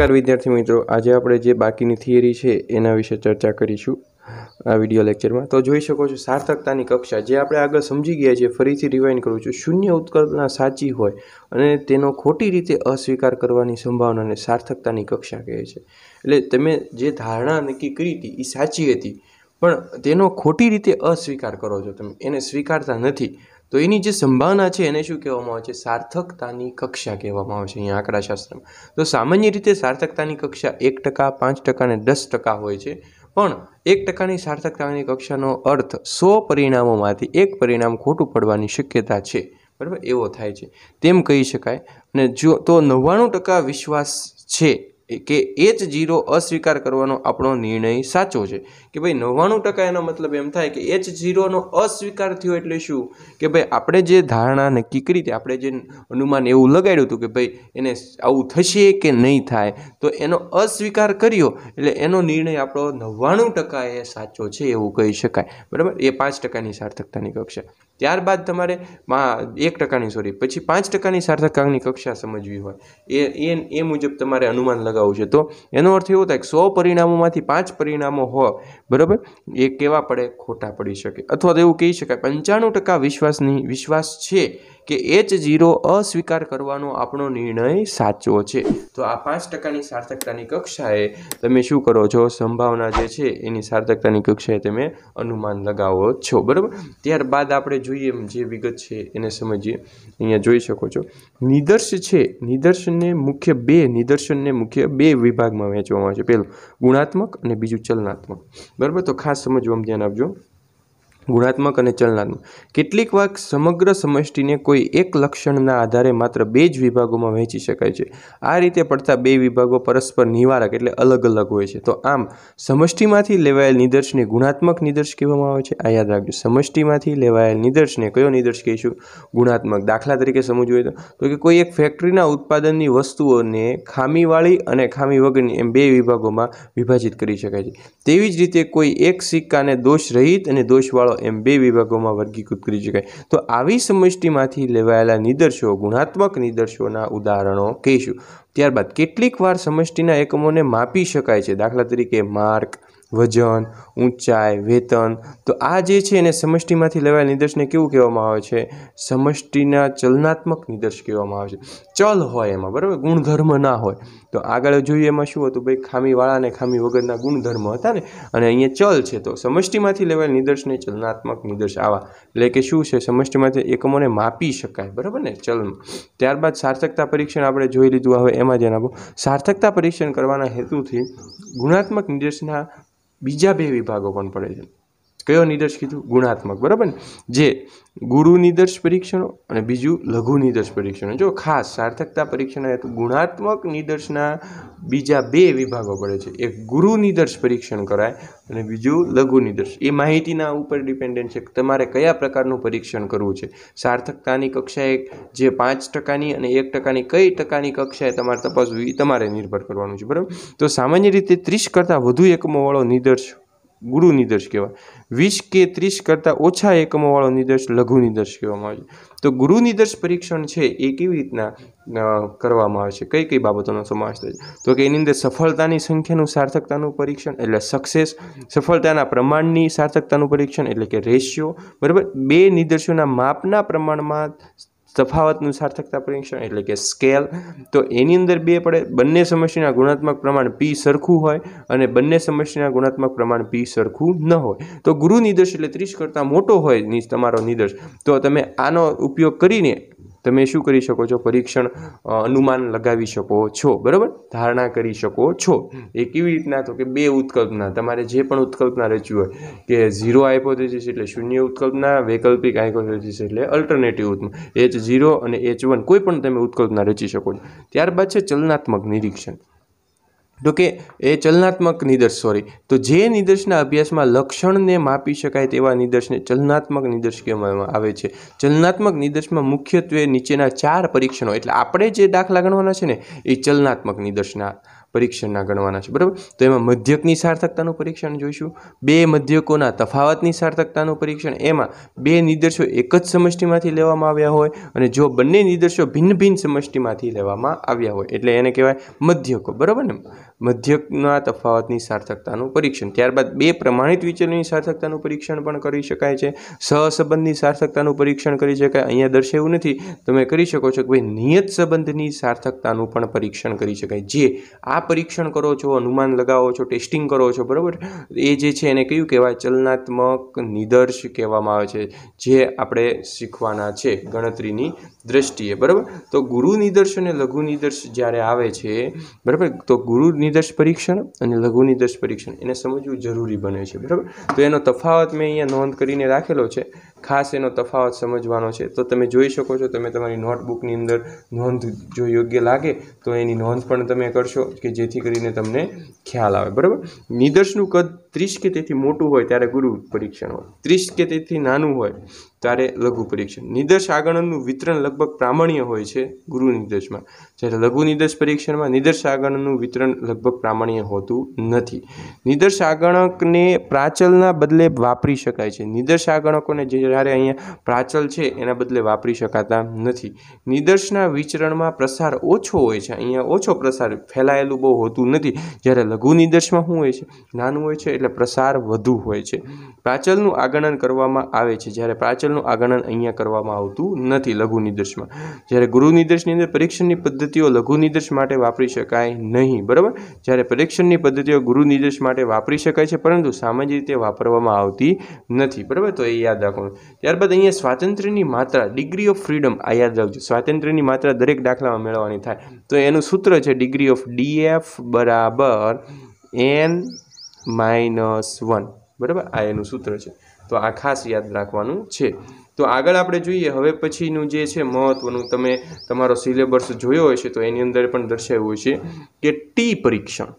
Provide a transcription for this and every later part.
નમસ્કાર વિદ્યાર્થી મિત્રો આજે આપણે જે બાકીની થિયરી છે એના વિશે ચર્ચા કરીશું આ વિડિયો લેક્ચરમાં તો જોઈ શકો છો સાર્થકતાની કક્ષા જે આપણે આગળ સમજી ગયા છીએ ફરીથી રિવાઇન્ડ કરું છું શૂન્ય ઉત્કલ્પના સાચી હોય અને તેનો ખોટી રીતે અસ્વીકાર કરવાની સંભાવનાને સાર્થકતાની કક્ષા કહે છે એટલે તમે જે ધારણા નક્કી કરી હતી એ સાચી હતી પણ તેનો ખોટી રીતે અસ્વીકાર કરો છો તમે એને સ્વીકારતા નથી તો એની જે સંભાવના છે એને શું કહેવામાં આવે છે સાર્થકતાની કક્ષા કહેવામાં આવે છે અહીંયા આંકડાશાસ્ત્રમાં તો સામાન્ય રીતે સાર્થકતાની કક્ષા એક ટકા પાંચ ટકા અને દસ ટકા હોય છે પણ એક ટકાની સાર્થકતાની કક્ષાનો અર્થ સો પરિણામોમાંથી એક પરિણામ ખોટું પડવાની શક્યતા છે બરાબર એવો થાય છે તેમ કહી શકાય અને જો તો નવ્વાણું ટકા વિશ્વાસ છે કે એ જ જીરો અસ્વીકાર કરવાનો આપણો નિર્ણય સાચો છે કે ભાઈ નવ્વાણું ટકા એનો મતલબ એમ થાય કે એ જ જીરોનો અસ્વીકાર થયો એટલે શું કે ભાઈ આપણે જે ધારણા નક્કી કરી હતી આપણે જે અનુમાન એવું લગાડ્યું હતું કે ભાઈ એને આવું થશે કે નહીં થાય તો એનો અસ્વીકાર કર્યો એટલે એનો નિર્ણય આપણો નવ્વાણું ટકા એ સાચો છે એવું કહી શકાય બરાબર એ પાંચ ટકાની સાર્થકતાની કક્ષા ત્યારબાદ તમારે એક ટકાની સોરી પછી પાંચ ટકાની સાર્થકાંકની કક્ષા સમજવી હોય એ એ એ મુજબ તમારે અનુમાન લગાવવું છે તો એનો અર્થ એવો થાય કે સો પરિણામોમાંથી પાંચ પરિણામો હોય બરાબર એ કેવા પડે ખોટા પડી શકે અથવા તો એવું કહી શકાય પંચાણું ટકા વિશ્વાસની વિશ્વાસ છે કે એચ ઝીરો અસ્વીકાર કરવાનો આપણો નિર્ણય સાચો છે તો આ પાંચ ટકાની સાર્થકતાની કક્ષાએ તમે શું કરો છો સંભાવના જે છે એની સાર્થકતાની કક્ષાએ તમે અનુમાન લગાવો છો બરાબર ત્યારબાદ આપણે જોઈએ જે વિગત છે એને સમજીએ અહીંયા જોઈ શકો છો નિદર્શ છે નિદર્શનને મુખ્ય બે નિદર્શનને મુખ્ય બે વિભાગમાં વહેંચવામાં આવે છે પહેલું ગુણાત્મક અને બીજું ચલનાત્મક બરાબર તો ખાસ સમજવામાં ધ્યાન આપજો ગુણાત્મક અને ચલનાત્મક કેટલીક વાર સમગ્ર સમષ્ટિને કોઈ એક લક્ષણના આધારે માત્ર બે જ વિભાગોમાં વહેંચી શકાય છે આ રીતે પડતા બે વિભાગો પરસ્પર નિવારક એટલે અલગ અલગ હોય છે તો આમ સમષ્ટિમાંથી લેવાયેલ નિદર્શને ગુણાત્મક નિદર્શ કહેવામાં આવે છે આ યાદ રાખજો સમષ્ટિમાંથી લેવાયેલ નિદર્શને કયો નિદર્શ કહીશું ગુણાત્મક દાખલા તરીકે સમજવું હોય તો કે કોઈ એક ફેક્ટરીના ઉત્પાદનની વસ્તુઓને ખામીવાળી અને ખામી વગરની એમ બે વિભાગોમાં વિભાજિત કરી શકાય છે તેવી જ રીતે કોઈ એક સિક્કાને દોષરહિત અને દોષવાળો શાળાઓ એમ બે વિભાગોમાં વર્ગીકૃત કરી શકાય તો આવી સમષ્ટિમાંથી લેવાયેલા નિદર્શો ગુણાત્મક નિદર્શોના ઉદાહરણો કહીશું ત્યારબાદ કેટલીક વાર સમષ્ટિના એકમોને માપી શકાય છે દાખલા તરીકે માર્ક વજન ઊંચાઈ વેતન તો આ જે છે એને સમષ્ટિમાંથી લેવાયેલ નિદર્શને કેવું કહેવામાં આવે છે સમષ્ટિના ચલનાત્મક નિદર્શ કહેવામાં આવે છે ચલ હોય એમાં બરાબર ગુણધર્મ ના હોય તો આગળ જોઈએ એમાં શું હતું ભાઈ ખામીવાળા અને ખામી વગરના ગુણધર્મ હતા ને અને અહીંયા ચલ છે તો સમષ્ટિમાંથી લેવાયેલ નિદર્શને ચલનાત્મક નિદર્શ આવા એટલે કે શું છે સમષ્ટિમાંથી એકમોને માપી શકાય બરાબર ને ચલમાં ત્યારબાદ સાર્થકતા પરીક્ષણ આપણે જોઈ લીધું હવે એમાં ધ્યાન આપો સાર્થકતા પરીક્ષણ કરવાના હેતુથી ગુણાત્મક નિદર્શના બીજા બે વિભાગો પણ પડે છે કયો નિદર્શ કીધું ગુણાત્મક બરાબર ને જે ગુરુ નિદર્શ પરીક્ષણો અને બીજું લઘુ નિદર્શ પરીક્ષણો જો ખાસ સાર્થકતા પરીક્ષણ એ તો ગુણાત્મક નિદર્શના બીજા બે વિભાગો પડે છે એક ગુરુ નિદર્શ પરીક્ષણ કરાય અને બીજું લઘુ નિદર્શ એ માહિતીના ઉપર ડિપેન્ડન્ટ છે તમારે કયા પ્રકારનું પરીક્ષણ કરવું છે સાર્થકતાની કક્ષાએ જે પાંચ ટકાની અને એક ટકાની કઈ ટકાની કક્ષાએ તમારે તપાસવી એ તમારે નિર્ભર કરવાનું છે બરાબર તો સામાન્ય રીતે ત્રીસ કરતાં વધુ એકમોવાળો નિદર્શ ગુરુ નિર્દેશ કહેવાય વીસ કે ત્રીસ કરતાં ઓછા એકમોવાળો નિર્દેશ લઘુ નિર્દેશ કહેવામાં આવે છે તો ગુરુ નિર્દેશ પરીક્ષણ છે એ કેવી રીતના કરવામાં આવે છે કઈ કઈ બાબતોનો સમાવેશ થાય છે તો કે એની અંદર સફળતાની સંખ્યાનું સાર્થકતાનું પરીક્ષણ એટલે સક્સેસ સફળતાના પ્રમાણની સાર્થકતાનું પરીક્ષણ એટલે કે રેશિયો બરાબર બે નિર્દેશોના માપના પ્રમાણમાં તફાવતનું સાર્થકતા પરીક્ષણ એટલે કે સ્કેલ તો એની અંદર બે પડે બંને સમસ્યાના ગુણાત્મક પ્રમાણ પી સરખું હોય અને બંને સમસ્યાના ગુણાત્મક પ્રમાણ પી સરખું ન હોય તો ગુરુ નિદર્શ એટલે ત્રીસ કરતાં મોટો હોય તમારો નિર્દેશ તો તમે આનો ઉપયોગ કરીને તમે શું કરી શકો છો પરીક્ષણ અનુમાન લગાવી શકો છો બરાબર ધારણા કરી શકો છો એ કેવી રીતના તો કે બે ઉત્કલ્પના તમારે જે પણ ઉત્કલ્પના રચવી હોય કે ઝીરો હાઇપોથેસિસ એટલે શૂન્ય ઉત્કલ્પના વૈકલ્પિક હાઇપોથેસિસ એટલે અલ્ટરનેટિવ એચ ઝીરો અને એચ વન કોઈ પણ તમે ઉત્કલ્પના રચી શકો છો ત્યારબાદ છે ચલનાત્મક નિરીક્ષણ તો કે એ ચલનાત્મક નિદર્શ સોરી તો જે નિદર્શના અભ્યાસમાં લક્ષણને માપી શકાય તેવા નિદર્શને ચલનાત્મક નિદર્શ કહેવામાં આવે છે ચલનાત્મક નિદર્શમાં મુખ્યત્વે નીચેના ચાર પરીક્ષણો એટલે આપણે જે દાખલા ગણવાના છે ને એ ચલનાત્મક નિદર્શના પરીક્ષણના ગણવાના છે બરાબર તો એમાં મધ્યકની સાર્થકતાનું પરીક્ષણ જોઈશું બે મધ્યકોના તફાવતની સાર્થકતાનું પરીક્ષણ એમાં બે નિદર્શો એક જ સમષ્ટિમાંથી લેવામાં આવ્યા હોય અને જો બંને નિદર્શો ભિન્ન ભિન્ન સમષ્ટિમાંથી લેવામાં આવ્યા હોય એટલે એને કહેવાય મધ્યકો બરાબર ને મધ્યકના તફાવતની સાર્થકતાનું પરીક્ષણ ત્યારબાદ બે પ્રમાણિત વિચલનની સાર્થકતાનું પરીક્ષણ પણ કરી શકાય છે સહસંબંધની સાર્થકતાનું પરીક્ષણ કરી શકાય અહીંયા દર્શાવ્યું નથી તમે કરી શકો છો કે ભાઈ નિયત સંબંધની સાર્થકતાનું પણ પરીક્ષણ કરી શકાય જે આ પરીક્ષણ કરો છો અનુમાન લગાવો છો ટેસ્ટિંગ કરો છો બરાબર એ જે છે એને કયું કહેવાય ચલનાત્મક નિદર્શ કહેવામાં આવે છે જે આપણે શીખવાના છે ગણતરીની દ્રષ્ટિએ બરાબર તો ગુરુ નિદર્શ અને લઘુ નિદર્શ જ્યારે આવે છે બરાબર તો ગુરુ નિદર્શ પરીક્ષણ અને લઘુ નિદર્શ પરીક્ષણ એને સમજવું જરૂરી બને છે બરાબર તો એનો તફાવત મેં અહીંયા નોંધ કરીને રાખેલો છે ખાસ એનો તફાવત સમજવાનો છે તો તમે જોઈ શકો છો તમે તમારી નોટબુકની અંદર નોંધ જો યોગ્ય લાગે તો એની નોંધ પણ તમે કરશો કે જેથી કરીને તમને ખ્યાલ આવે બરાબર નિદર્શનું કદ ત્રીસ કે તેથી મોટું હોય ત્યારે ગુરુ પરીક્ષણ હોય ત્રીસ કે તેથી નાનું હોય ત્યારે લઘુ પરીક્ષણ નિદર્શ આગળનું વિતરણ લગભગ પ્રામાણ્ય હોય છે ગુરુ નિર્દેશમાં જ્યારે લઘુ નિદર્શ પરીક્ષણમાં નિદર્શ આગળનું વિતરણ લગભગ પ્રામાણ્ય હોતું નથી નિદર્શ આગણકને પ્રાચલના બદલે વાપરી શકાય છે નિદર્શ આગણકોને જ્યારે અહીંયા પ્રાચલ છે એના બદલે વાપરી શકાતા નથી નિદર્શના વિચરણમાં પ્રસાર ઓછો હોય છે અહીંયા ઓછો પ્રસાર ફેલાયેલું બહુ હોતું નથી જ્યારે લઘુ નિદર્શમાં શું હોય છે નાનું હોય છે એટલે પ્રસાર વધુ હોય છે પ્રાચલનું આગણન કરવામાં આવે છે જ્યારે પ્રાચલનું આગણન અહીંયા કરવામાં આવતું નથી લઘુ નિદર્શમાં જ્યારે ગુરુ નિદર્શની અંદર પરીક્ષણની પદ્ધતિ પદ્ધતિઓ લઘુ નિર્દેશ માટે વાપરી શકાય નહીં બરાબર જ્યારે પરીક્ષણની પદ્ધતિઓ ગુરુ નિર્દેશ માટે વાપરી શકાય છે પરંતુ સામાન્ય રીતે વાપરવામાં આવતી નથી બરાબર તો એ યાદ રાખવાનું ત્યારબાદ અહીંયા સ્વાતંત્ર્યની માત્રા ડિગ્રી ઓફ ફ્રીડમ આ યાદ રાખજો સ્વાતંત્ર્યની માત્રા દરેક દાખલામાં મેળવવાની થાય તો એનું સૂત્ર છે ડિગ્રી ઓફ ડીએફ બરાબર એન માઇનસ વન બરાબર આ એનું સૂત્ર છે તો આ ખાસ યાદ રાખવાનું છે તો આગળ આપણે જોઈએ હવે પછીનું જે છે મહત્ત્વનું તમે તમારો સિલેબસ જોયો હોય છે તો એની અંદર પણ દર્શાવ્યું છે કે ટી પરીક્ષણ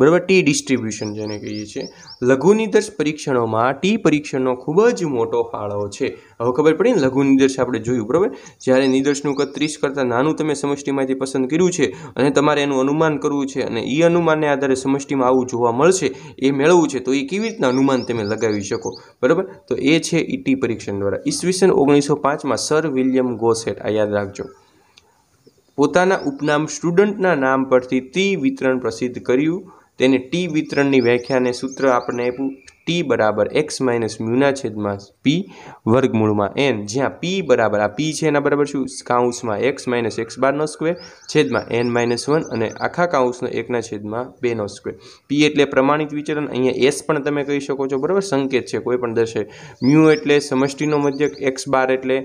બરાબર ટી ડિસ્ટ્રીબ્યુશન જેને કહીએ છીએ લઘુનિદર્શ પરીક્ષણોમાં ટી પરીક્ષણનો ખૂબ જ મોટો ફાળો છે હવે ખબર પડી ને લઘુ નિદર્શ આપણે જોયું બરાબર જ્યારે નિદર્શનું કદ ત્રીસ કરતાં નાનું તમે સમષ્ટિમાંથી પસંદ કર્યું છે અને તમારે એનું અનુમાન કરવું છે અને એ અનુમાનને આધારે સમષ્ટિમાં આવું જોવા મળશે એ મેળવવું છે તો એ કેવી રીતના અનુમાન તમે લગાવી શકો બરાબર તો એ છે ઈ ટી પરીક્ષણ દ્વારા ઈસવીસન ઓગણીસો પાંચમાં સર વિલિયમ ગોસેટ આ યાદ રાખજો પોતાના ઉપનામ સ્ટુડન્ટના નામ પરથી ટી વિતરણ પ્રસિદ્ધ કર્યું તેને ટી વિતરણની વ્યાખ્યાને સૂત્ર આપણને આપ્યું ટી બરાબર એક્સ માઇનસ મ્યુના છેદમાં પી વર્ગમૂળમાં એન જ્યાં પી બરાબર આ પી છે એના બરાબર શું કાઉન્સમાં એક્સ માઇનસ એક્સ બારનો સ્ક્વેર છેદમાં એન માઇનસ વન અને આખા કાઉન્સનો એકના છેદમાં બેનો સ્ક્વેર પી એટલે પ્રમાણિત વિચરણ અહીંયા એસ પણ તમે કહી શકો છો બરાબર સંકેત છે કોઈ પણ દર્શે મ્યુ એટલે સમષ્ટિનો મધ્યક એક્સ બાર એટલે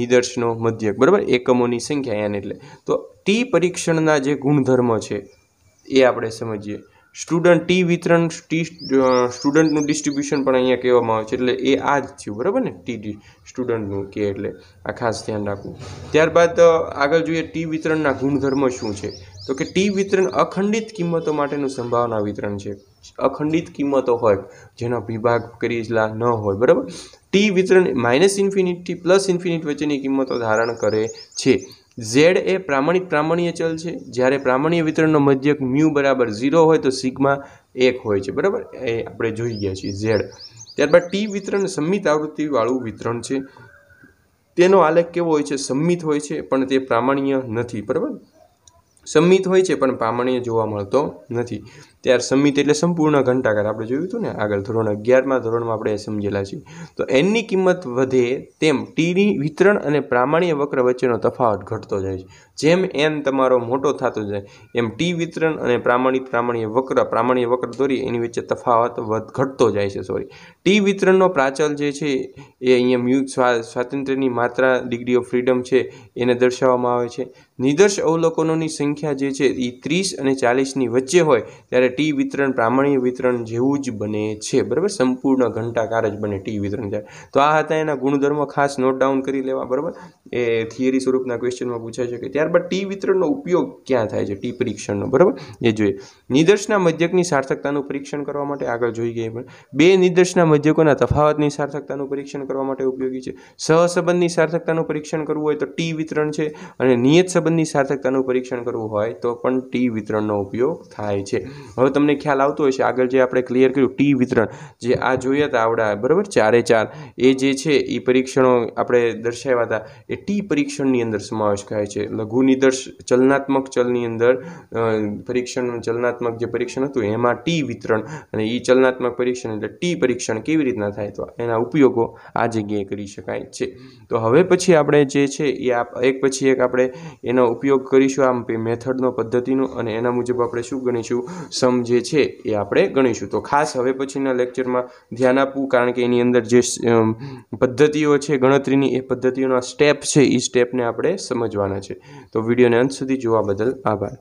નિદર્શનો મધ્યક બરાબર એકમોની સંખ્યા એન એટલે તો ટી પરીક્ષણના જે ગુણધર્મ છે એ આપણે સમજીએ સ્ટુડન્ટ ટી વિતરણ ટી સ્ટુડન્ટનું ડિસ્ટ્રીબ્યુશન પણ અહીંયા કહેવામાં આવે છે એટલે એ આ જ થયું બરાબર ને ટી ટી સ્ટુડન્ટનું કે એટલે આ ખાસ ધ્યાન રાખવું ત્યારબાદ આગળ જોઈએ ટી વિતરણના ગુણધર્મ શું છે તો કે ટી વિતરણ અખંડિત કિંમતો માટેનું સંભાવના વિતરણ છે અખંડિત કિંમતો હોય જેનો વિભાગ કરેલા ન હોય બરાબર ટી વિતરણ માઇનસ ઇન્ફિનિટી પ્લસ ઇન્ફિનિટ વચ્ચેની કિંમતો ધારણ કરે છે ઝેડ એ પ્રામાણિક પ્રામાણ્ય ચલ છે જ્યારે પ્રામાણ્ય વિતરણનો મધ્યક મ્યુ બરાબર ઝીરો હોય તો સિગ્મા એક હોય છે બરાબર એ આપણે જોઈ ગયા છીએ ઝેડ ત્યારબાદ ટી વિતરણ સંમિત આવૃત્તિવાળું વિતરણ છે તેનો આલેખ કેવો હોય છે સંમિત હોય છે પણ તે પ્રામાણ્ય નથી બરાબર સંમિત હોય છે પણ પામણીય જોવા મળતો નથી ત્યારે સંમિત એટલે સંપૂર્ણ ઘંટાકાર આપણે જોયું હતું ને આગળ ધોરણ અગિયારમાં ધોરણમાં આપણે સમજેલા છીએ તો એનની કિંમત વધે તેમ ટીની વિતરણ અને પ્રામાણ્ય વક્ર વચ્ચેનો તફાવત ઘટતો જાય છે જેમ એન તમારો મોટો થતો જાય એમ ટી વિતરણ અને પ્રામાણિક પ્રામાણ્ય વક્ર પ્રામાણ્ય વક્ર દોરી એની વચ્ચે તફાવત વધ ઘટતો જાય છે સોરી ટી વિતરણનો પ્રાચલ જે છે એ અહીંયા મ્યુ સ્વાતંત્ર્યની માત્રા ડિગ્રી ઓફ ફ્રીડમ છે એને દર્શાવવામાં આવે છે નિદર્શ અવલોકનોની સંખ્યા જે છે એ ત્રીસ અને ચાલીસની વચ્ચે હોય ત્યારે ટી વિતરણ પ્રામાણ્ય વિતરણ જેવું જ બને છે બરાબર સંપૂર્ણ ઘંટાકાર જ બને ટી વિતરણ ત્યારે તો આ હતા એના ગુણધર્મો ખાસ નોટ ડાઉન કરી લેવા બરાબર એ થિયરી સ્વરૂપના ક્વેશ્ચનમાં પૂછાય છે કે ત્યારબાદ ટી વિતરણનો ઉપયોગ ક્યાં થાય છે ટી પરીક્ષણનો બરાબર એ જોઈએ નિદર્શના મધ્યકની સાર્થકતાનું પરીક્ષણ કરવા માટે આગળ જોઈ ગઈ પણ બે નિર્દેશના મધ્યકોના તફાવતની સાર્થકતાનું પરીક્ષણ કરવા માટે ઉપયોગી છે સહસંબંધની સાર્થકતાનું પરીક્ષણ કરવું હોય તો ટી વિતરણ છે અને નિયત સંબંધ સંબંધની સાર્થકતાનું પરીક્ષણ કરવું હોય તો પણ ટી વિતરણનો ઉપયોગ થાય છે હવે તમને ખ્યાલ આવતો હશે આગળ જે આપણે ક્લિયર કર્યું ટી વિતરણ જે આ જોઈએ હતા આવડા બરાબર ચારે ચાર એ જે છે એ પરીક્ષણો આપણે દર્શાવ્યા હતા એ ટી પરીક્ષણની અંદર સમાવેશ થાય છે લઘુ નિદર્શ ચલનાત્મક ચલની અંદર પરીક્ષણ ચલનાત્મક જે પરીક્ષણ હતું એમાં ટી વિતરણ અને એ ચલનાત્મક પરીક્ષણ એટલે ટી પરીક્ષણ કેવી રીતના થાય તો એના ઉપયોગો આ જગ્યાએ કરી શકાય છે તો હવે પછી આપણે જે છે એ એક પછી એક આપણે એનો ઉપયોગ કરીશું આમ મેથડનો પદ્ધતિનો અને એના મુજબ આપણે શું ગણીશું સમ જે છે એ આપણે ગણીશું તો ખાસ હવે પછીના લેક્ચરમાં ધ્યાન આપવું કારણ કે એની અંદર જે પદ્ધતિઓ છે ગણતરીની એ પદ્ધતિઓના સ્ટેપ છે એ સ્ટેપને આપણે સમજવાના છે તો વિડીયોને અંત સુધી જોવા બદલ આભાર